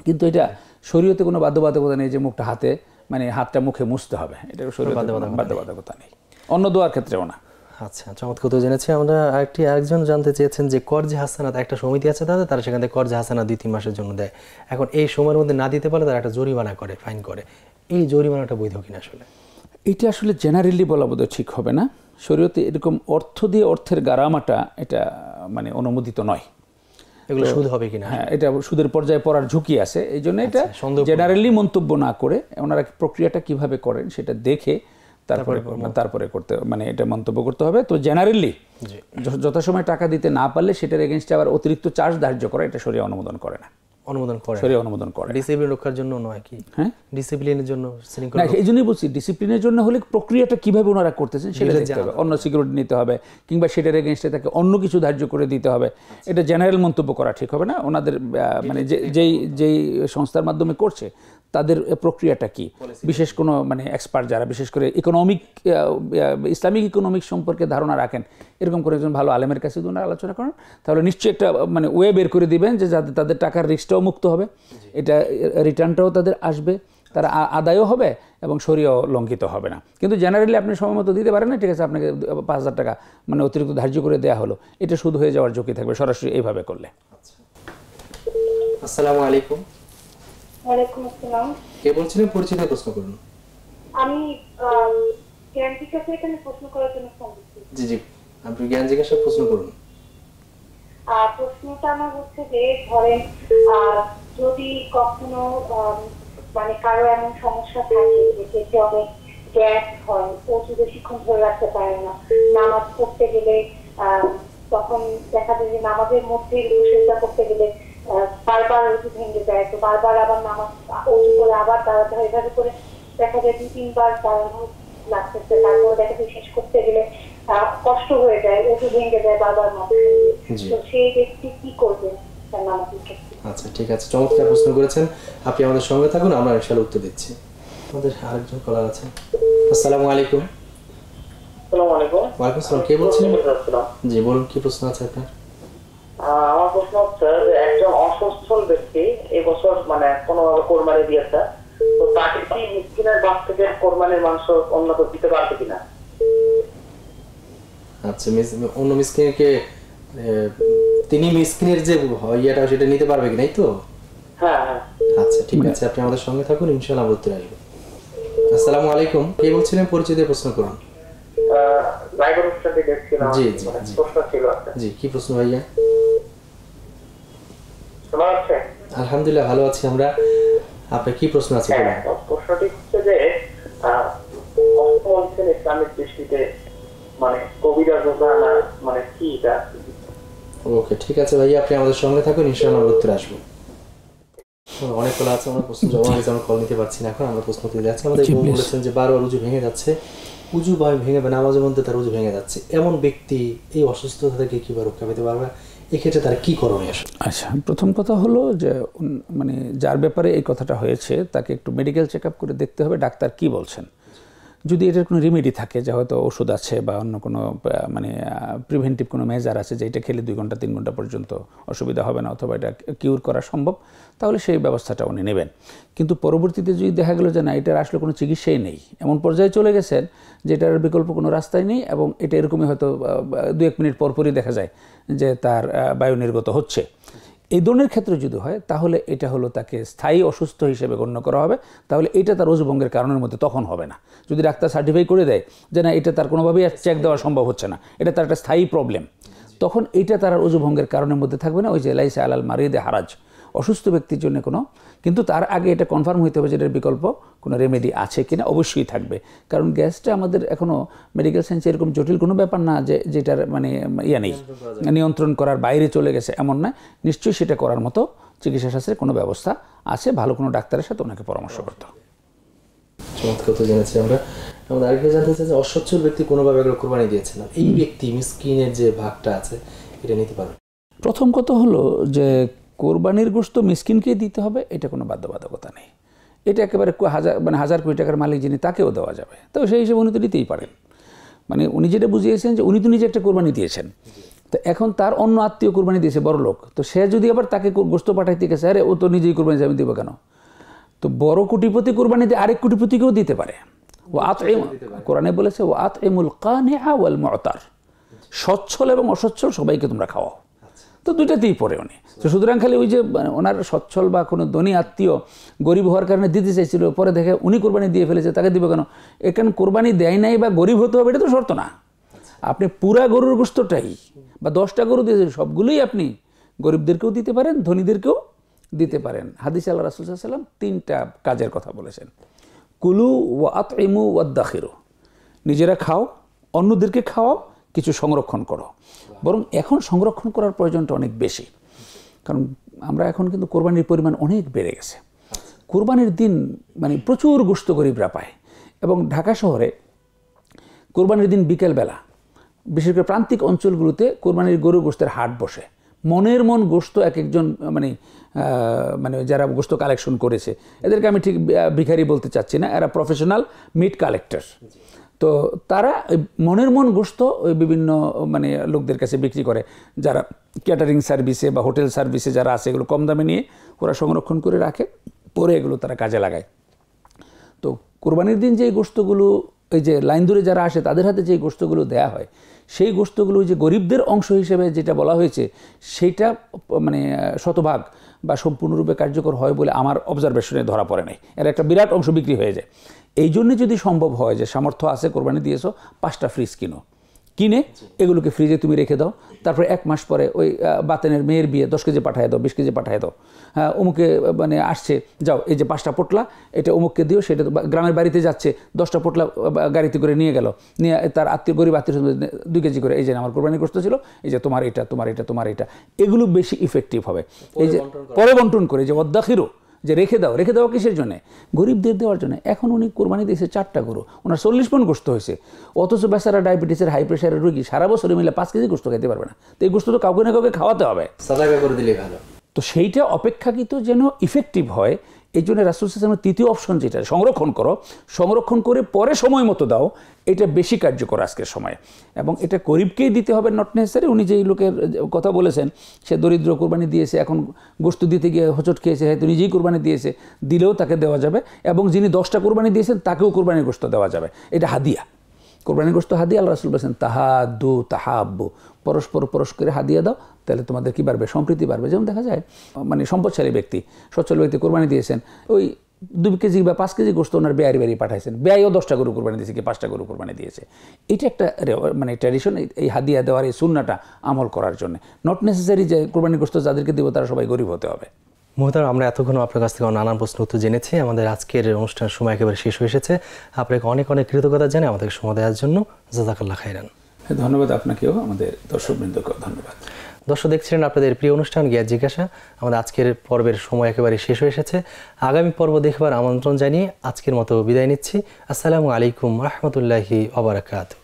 কিন্তু এটা আচ্ছা। শরীয়তে কোনো বাধ্যবাধকতা নেই যে মুখটা হাতে মানে হাতটা মুখে মুছতে হবে এটা শরীয়তে বাধ্যবাধকতা নেই অন্য দোয়ার ক্ষেত্রেও না
আচ্ছা চমৎকার তো জেনেছি আমরা আরেকটি আরেকজন জানতে চেয়েছেন যে কর্জে হাসানাত একটা সমিতি আছে তাদের তারা সেখান থেকে কর্জে হাসানা দুই তিন মাসের জন্য দেয় এখন এই সময়ের মধ্যে না দিতে পারলে তারা একটা জরিমানা করে ফাইন করে
এই জরিমানাটা বৈধ কিনা আসলে এটা আসলে জেনারেলি বলা বোধহয় ঠিক হবে না শরীয়তে এরকম অর্থ দিয়ে অর্থের গারামাটা এটা মানে অনুমোদিত নয় এগুলো সুদ হবে কিনা হ্যাঁ এটা সুদের পর্যায়ে পড়ার ঝুঁকি আছে এই জন্য এটা জেনারেলি আচ্ছা, মন্তব্য না করে ওনারা প্রক্রিয়াটা কিভাবে করেন সেটা দেখে তারপরে তারপরে করতে মানে এটা মন্তব্য করতে হবে তো জেনারেলি যথাসময় টাকা দিতে না পারলে সেটার এগেনস্টে আবার অতিরিক্ত চার্জ ধার্য করা এটা শরীর অনুমোদন করে না
অনুমোদন করে শরীর অনুমোদন করে ডিসিপ্লিন রক্ষার জন্য নয় কি হ্যাঁ ডিসিপ্লিনের জন্য শৃঙ্খলা
না এই জন্যই বলছি ডিসিপ্লিনের জন্য হলে প্রক্রিয়াটা কিভাবে ওনারা করতেছেন সেটা দেখতে হবে অন্য সিকিউরিটি নিতে হবে কিংবা সেটার এগেনস্টে তাকে অন্য কিছু ধার্য করে দিতে হবে এটা জেনারেল মন্তব্য করা ঠিক হবে না ওনাদের মানে যেই যেই সংস্থার মাধ্যমে করছে তাদের প্রক্রিয়াটা কি বিশেষ কোনো মানে এক্সপার্ট যারা বিশেষ করে ইকোনমিক ইসলামিক ইকোনমিক সম্পর্কে ধারণা রাখেন এরকম করে একজন ভালো আলেমের কাছে যদি ওনারা আলোচনা করেন তাহলে নিশ্চয়ই একটা মানে ওয়ে বের করে দিবেন যে যাতে তাদের টাকার রিস্কটাও মুক্ত হবে এটা রিটার্নটাও তাদের আসবে তারা আদায়ও হবে এবং শরীরও লঙ্ঘিত হবে না কিন্তু জেনারেলি আপনি সময় মতো দিতে পারেন না ঠিক আছে আপনাকে পাঁচ হাজার টাকা মানে অতিরিক্ত ধার্য করে দেওয়া হলো এটা শুধু হয়ে যাওয়ার ঝুঁকি থাকবে সরাসরি এইভাবে করলে আচ্ছা।
আসসালামু আলাইকুম ওয়ালাইকুম আসসালাম
কে বলছিলেন প্রশ্ন
করুন আমি জ্ঞান এখানে প্রশ্ন করার জন্য ফোন জি জি আপনি জ্ঞান জিজ্ঞাসা প্রশ্ন করুন প্রশ্নটা আমার হচ্ছে যে ধরেন যদি কখনো মানে কারো এমন সমস্যা থাকে যে অনেক গ্যাস হয় অতি বেশিক্ষণ ধরে রাখতে পারে না নামাজ পড়তে গেলে তখন দেখা যায় যে নামাজের মধ্যে সেটা করতে গেলে বারবার উঁচু ভেঙে যায় তো বারবার আবার নামাজ উঁচু করে আবার দাঁড়াতে হয় এভাবে করে দেখা যায় দু তিনবার দাঁড়ানো লাগতেছে তারপর দেখা যায় শেষ করতে গেলে কষ্ট হয়ে যায় উঁচু ভেঙে যায় বারবার তো সেই ব্যক্তি কি করবে তার নামাজের ক্ষেত্রে আচ্ছা ঠিক আছে চমৎকার প্রশ্ন করেছেন আপনি আমাদের সঙ্গে থাকুন আমরা উত্তর দিচ্ছি আমাদের আরেকজন কলার আছে আসসালামু আলাইকুম আসসালামু আলাইকুম ওয়ালাইকুম আসসালাম কে বলছেন জি বলুন কি প্রশ্ন আছে আপনার আমার প্রশ্ন হচ্ছে যে একজন অসচ্ছল ব্যক্তি এবছর মানে কোনোভাবে কোরবানি দিয়েছে তো তাকে কি মিসকিনের বাস থেকে কোরবানির মাংস অন্য কেউ দিতে পারবে কিনা আচ্ছা অন্য মিসকিনকে তিনি মিসকিনের যে ইয়েটা সেটা নিতে পারবে কি নাই তো হ্যাঁ, হ্যাঁ। আচ্ছা ঠিক আছে আপনি আমাদের সঙ্গে থাকুন ইনশাআল্লাহ বলতে আসবে আসসালামু আলাইকুম কে বলছিলেন পরিচয় দিয়ে প্রশ্ন করুন জি জি মানে জি কি প্রশ্ন ভাইয়া আলহামদুলিল্লাহ ভালো আছি আমরা আপনার কি প্রশ্ন আছে হ্যাঁ, প্রশ্নটি হচ্ছে যে মানে, মানে, না এখন আমরা প্রশ্ন উজু ভেঙে যাচ্ছে ভেঙে মধ্যে তার ভেঙে যাচ্ছে এমন ব্যক্তি এই অসুস্থতা থেকে কিভাবে রক্ষা পেতে পারবে এক্ষেত্রে তার কী করণীয়
আচ্ছা প্রথম কথা হলো যে মানে যার ব্যাপারে এই কথাটা হয়েছে তাকে একটু মেডিকেল চেক করে দেখতে হবে ডাক্তার কি বলছেন যদি এটার কোনো রেমেডি থাকে যে হয়তো ওষুধ আছে বা অন্য কোনো মানে প্রিভেন্টিভ কোনো মেজার আছে যে এটা খেলে দুই ঘন্টা তিন ঘন্টা পর্যন্ত অসুবিধা হবে না অথবা এটা কিউর করা সম্ভব তাহলে সেই ব্যবস্থাটা উনি নেবেন কিন্তু পরবর্তীতে যদি দেখা গেলো যে না এটার আসলে কোনো চিকিৎসাই নেই এমন পর্যায়ে চলে গেছেন যে এটার বিকল্প কোনো রাস্তাই নেই এবং এটা এরকমই হয়তো দু এক মিনিট পরপরই দেখা যায় যে তার বায়ু নির্গত হচ্ছে এই ধরনের ক্ষেত্রে যদি হয় তাহলে এটা হলো তাকে স্থায়ী অসুস্থ হিসেবে গণ্য করা হবে তাহলে এটা তার রোজভঙ্গের কারণের মধ্যে তখন হবে না যদি ডাক্তার সার্টিফাই করে দেয় যে না এটা তার কোনোভাবেই আর চেক দেওয়া সম্ভব হচ্ছে না এটা তার একটা স্থায়ী প্রবলেম তখন এটা তার অজুভঙ্গের কারণের মধ্যে থাকবে না ওই যে এলাইসা আলাল মারিদে হারাজ অসুস্থ ব্যক্তির জন্য কোনো কিন্তু তার আগে এটা কনফার্ম হইতে হবে যে এটার বিকল্প কোনো রেমেডি আছে কি না অবশ্যই থাকবে কারণ গ্যাসটা আমাদের এখনও মেডিকেল সায়েন্সে এরকম জটিল কোনো ব্যাপার না যে যেটার মানে ইয়ে নেই নিয়ন্ত্রণ করার বাইরে চলে গেছে এমন না নিশ্চয়ই সেটা করার মতো চিকিৎসা শাস্ত্রের কোনো ব্যবস্থা আছে ভালো কোনো ডাক্তারের সাথে ওনাকে পরামর্শ করতে
চমৎকার জেনেছি আমরা আমাদের আরেকটা জানতে চাই যে অসচ্ছল ব্যক্তি কোনোভাবে এগুলো কোরবানি দিয়েছে না এই
ব্যক্তি মিসকিনের যে ভাগটা আছে এটা নিতে পারবে প্রথম কথা হলো যে কোরবানির গোস্ত মিসকিনকে দিতে হবে এটা কোনো বাধ্যবাধকতা নেই এটা একেবারে হাজার মানে হাজার কোটি টাকার মালিক যিনি তাকেও দেওয়া যাবে তো সেই হিসেবে উনি তো দিতেই পারেন মানে উনি যেটা বুঝিয়েছেন যে উনি তো নিজে একটা কোরবানি দিয়েছেন তো এখন তার অন্য আত্মীয় কোরবানি দিয়েছে বড় লোক তো সে যদি আবার তাকে গোস্ত পাঠাইতে গেছে আরে ও তো নিজেই কোরবানি আমি দিব কেন তো বড় কোটিপতি কোরবানিতে আরেক কোটিপতিকেও দিতে পারে ও আত এম কোরআনে বলেছে ও আত এমুল কানে আওয়াল মতার সচ্ছল এবং অসচ্ছল সবাইকে তোমরা খাওয়াও তো দুইটাতেই পড়ে উনি তো সুতরাং খালি ওই যে মানে ওনার সচ্ছল বা কোনো ধনী আত্মীয় গরিব হওয়ার কারণে দিতে চাইছিল পরে দেখে উনি কোরবানি দিয়ে ফেলেছে তাকে দিব কেন এখানে কোরবানি দেয় নাই বা গরিব হতে হবে এটা তো শর্ত না আপনি পুরা গরুর গোস্তটাই বা দশটা গরু দিয়েছেন সবগুলোই আপনি গরিবদেরকেও দিতে পারেন ধনীদেরকেও দিতে পারেন হাদিস আল্লাহ সাল্লাম তিনটা কাজের কথা বলেছেন কুলু ওয়া আত ইমু ওয়াদ্দাখিরু নিজেরা খাও অন্যদেরকে খাওয়াও কিছু সংরক্ষণ করো বরং এখন সংরক্ষণ করার প্রয়োজনটা অনেক বেশি কারণ আমরা এখন কিন্তু কোরবানির পরিমাণ অনেক বেড়ে গেছে কোরবানির দিন মানে প্রচুর গোস্ত গরিবরা পায় এবং ঢাকা শহরে কোরবানির দিন বিকেলবেলা বিশেষ করে প্রান্তিক অঞ্চলগুলোতে কোরবানির গরু গোস্তের হাট বসে মনের মন গোস্ত এক একজন মানে মানে যারা গোস্ত কালেকশন করেছে এদেরকে আমি ঠিক ভিখারি বলতে চাচ্ছি না এরা প্রফেশনাল মিট কালেক্টর তো তারা মনের মন গোস্ত ওই বিভিন্ন মানে লোকদের কাছে বিক্রি করে যারা ক্যাটারিং সার্ভিসে বা হোটেল সার্ভিসে যারা আছে এগুলো কম দামে নিয়ে ওরা সংরক্ষণ করে রাখে পরে এগুলো তারা কাজে লাগায় তো কোরবানির দিন যে গোস্তগুলো এই যে লাইন দূরে যারা আসে তাদের হাতে যে গোস্তগুলো দেয়া হয় সেই গোস্তগুলো যে গরিবদের অংশ হিসেবে যেটা বলা হয়েছে সেইটা মানে শতভাগ বা সম্পূর্ণরূপে কার্যকর হয় বলে আমার অবজারভেশনে ধরা পড়ে নাই এর একটা বিরাট অংশ বিক্রি হয়ে যায় এই জন্য যদি সম্ভব হয় যে সামর্থ্য আছে কোরবানি দিয়েছো পাঁচটা ফ্রিজ কিনো কিনে এগুলোকে ফ্রিজে তুমি রেখে দাও তারপরে এক মাস পরে ওই বাতেনের মেয়ের বিয়ে দশ কেজি পাঠায় দাও বিশ কেজি পাঠায় দাও হ্যাঁ অমুকে মানে আসছে যাও এই যে পাঁচটা পোটলা এটা অমুককে দিও সেটা গ্রামের বাড়িতে যাচ্ছে দশটা পোটলা গাড়িতে করে নিয়ে গেল নিয়ে তার আত্মীয় গরিব আত্মীয় দুই কেজি করে এই যে আমার কোরবানি করতে ছিল এই যে তোমার এটা তোমার এটা তোমার এটা এগুলো বেশি ইফেক্টিভ হবে এই যে পরে বন্টন করে যে অদ্যাখিরও যে রেখে দাও রেখে দাও কিসের জন্য গরিবদের দেওয়ার জন্য এখন উনি কোরবানি দিয়েছে চারটা গরু ওনার চল্লিশ পণ গোস্ত হয়েছে অথচ বেচারা ডায়াবেটিসের হাই প্রেশারের রোগী সারা বছর মিলে পাঁচ কেজি গোস্ত খেতে পারবে না তো এই গোস্ত তো কাউকে না কাউকে খাওয়াতে হবে সাদা করে দিলে ভালো তো সেইটা অপেক্ষাকৃত যেন ইফেক্টিভ হয় এই জন্য রাসুলসাল্লামের তৃতীয় অপশন যেটা সংরক্ষণ করো সংরক্ষণ করে পরে সময় মতো দাও এটা বেশি কার্যকর আজকের সময়ে এবং এটা গরিবকেই দিতে হবে নট নেসেসারি উনি যেই লোকের কথা বলেছেন সে দরিদ্র কোরবানি দিয়েছে এখন গোস্ত দিতে গিয়ে হচট খেয়েছে হয়তো নিজেই কোরবানি দিয়েছে দিলেও তাকে দেওয়া যাবে এবং যিনি দশটা কোরবানি দিয়েছেন তাকেও কোরবানির গোস্ত দেওয়া যাবে এটা হাদিয়া গোষ্ঠ হাদিয়া আল্লাহ রাসুল বলেছেন তাহা দু তাহা আব্বু পরস্পর পরস্পরে হাদিয়া দাও তাহলে তোমাদের কী বাড়বে সম্প্রীতি বাড়বে যেমন দেখা যায় মানে সম্পদশালী ব্যক্তি সচ্ছল ব্যক্তি কোরবানি দিয়েছেন ওই দু কেজি বা পাঁচ কেজি গোস্ত ওনার বেয়ারি বেরিয়ে পাঠাইছেন ব্যয়ও দশটা গরু কোরবানি দিয়েছে কি পাঁচটা গরু কোরবানি দিয়েছে এটা একটা মানে ট্র্যাডিশন এই হাদিয়া দেওয়ার এই সুন্নাটা আমল করার জন্য নট নেসেসারি যে কোরবানি গোস্ত যাদেরকে দেবো তারা সবাই গরিব হতে হবে
মোহতার আমরা এতক্ষণ আপনার কাছ থেকে নানান প্রশ্ন উত্তর জেনেছি আমাদের আজকের অনুষ্ঠান সময় একেবারে শেষ হয়ে এসেছে আপনাকে অনেক অনেক কৃতজ্ঞতা জানাই আমাদের সময় দেওয়ার জন্য জাজাকাল্লা খাইরান
ধন্যবাদ আপনাকেও আমাদের দর্শকবৃন্দকে ধন্যবাদ
দর্শক দেখছিলেন আপনাদের প্রিয় অনুষ্ঠান গিয়া জিজ্ঞাসা আমাদের আজকের পর্বের সময় একেবারে শেষ হয়ে এসেছে আগামী পর্ব দেখবার আমন্ত্রণ জানিয়ে আজকের মতো বিদায় নিচ্ছি আসসালামু আলাইকুম রহমতুল্লাহি আবরাকাতু